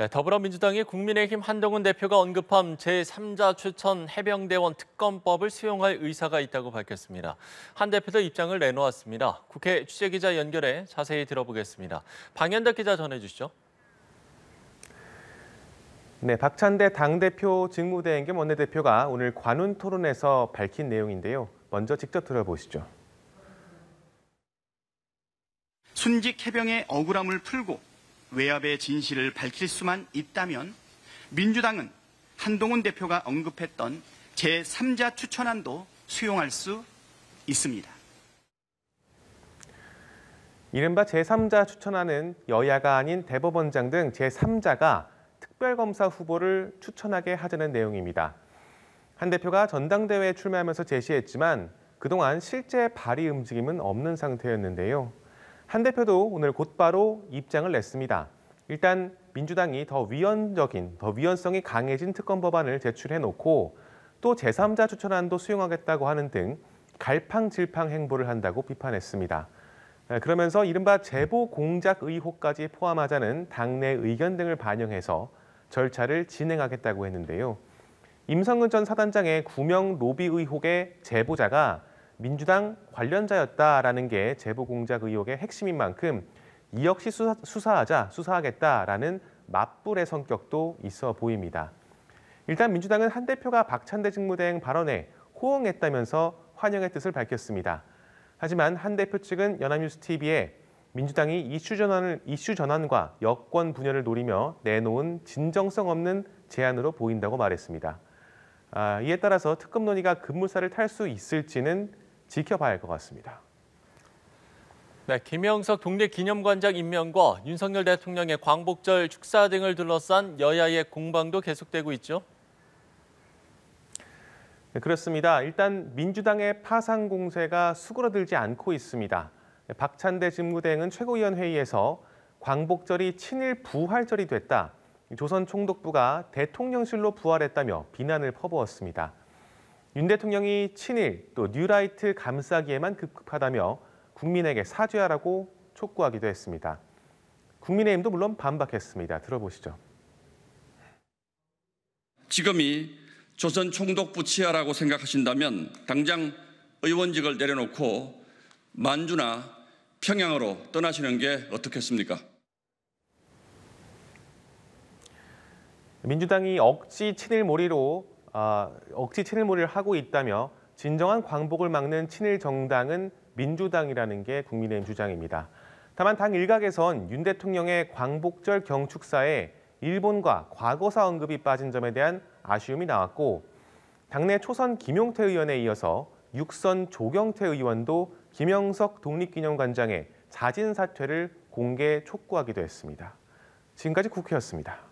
네, 더불어민주당이 국민의힘 한동훈 대표가 언급한 제3자 추천 해병대원 특검법을 수용할 의사가 있다고 밝혔습니다. 한 대표도 입장을 내놓았습니다. 국회 취재기자 연결해 자세히 들어보겠습니다. 방현덕 기자 전해주시죠. 네, 박찬대 당대표 직무대행 겸 원내대표가 오늘 관훈 토론에서 밝힌 내용인데요. 먼저 직접 들어보시죠. 순직 해병의 억울함을 풀고 외압의 진실을 밝힐 수만 있다면 민주당은 한동훈 대표가 언급했던 제3자 추천안도 수용할 수 있습니다. 이른바 제3자 추천안은 여야가 아닌 대법원장 등 제3자가 특별검사 후보를 추천하게 하자는 내용입니다. 한 대표가 전당대회에 출마하면서 제시했지만 그동안 실제 발의 움직임은 없는 상태였는데요. 한 대표도 오늘 곧바로 입장을 냈습니다. 일단 민주당이 더 위헌적인, 더 위헌성이 강해진 특검 법안을 제출해놓고 또 제3자 추천안도 수용하겠다고 하는 등 갈팡질팡 행보를 한다고 비판했습니다. 아, 그러면서 이른바 제보 공작 의혹까지 포함하자는 당내 의견 등을 반영해서 절차를 진행하겠다고 했는데요. 임성근 전 사단장의 구명 로비 의혹의 제보자가 민주당 관련자였다라는 게 제보 공작 의혹의 핵심인 만큼 이 역시 수사, 수사하자 수사하겠다라는 맞불의 성격도 있어 보입니다. 일단 민주당은 한 대표가 박찬대 직무대행 발언에 호응했다면서 환영의 뜻을 밝혔습니다. 하지만 한 대표 측은 연합뉴스TV에 민주당이 이슈 전환을 이슈 전환과 여권 분열을 노리며 내놓은 진정성 없는 제안으로 보인다고 말했습니다. 아, 이에 따라서 특검 논의가 급물살을 탈 수 있을지는 지켜봐야 할 것 같습니다. 네, 김영석 동네 기념관장 임명과 윤석열 대통령의 광복절 축사 등을 둘러싼 여야의 공방도 계속되고 있죠. 네, 그렇습니다. 일단 민주당의 파상 공세가 수그러들지 않고 있습니다. 네, 박찬대 집무대행은 최고위원회의에서 광복절이 친일 부활절이 됐다. 조선 총독부가 대통령실로 부활했다며 비난을 퍼부었습니다. 윤 대통령이 친일 또 뉴라이트 감싸기에만 급급하다며 국민에게 사죄하라고 촉구하기도 했습니다. 국민의힘도 물론 반박했습니다. 들어보시죠. 지금이 조선 총독 부치하라고 생각하신다면 당장 의원직을 내려놓고 만주나 평양으로 떠나시는 게 어떻겠습니까? 민주당이 억지 친일 몰이로 어, 억지 친일몰이를 하고 있다며 진정한 광복을 막는 친일 정당은 민주당이라는 게 국민의힘 주장입니다. 다만 당 일각에선 윤 대통령의 광복절 경축사에 일본과 과거사 언급이 빠진 점에 대한 아쉬움이 나왔고 당내 초선 김용태 의원에 이어서 육선 조경태 의원도 김영석 독립기념관장의 자진 사퇴를 공개 촉구하기도 했습니다. 지금까지 국회였습니다.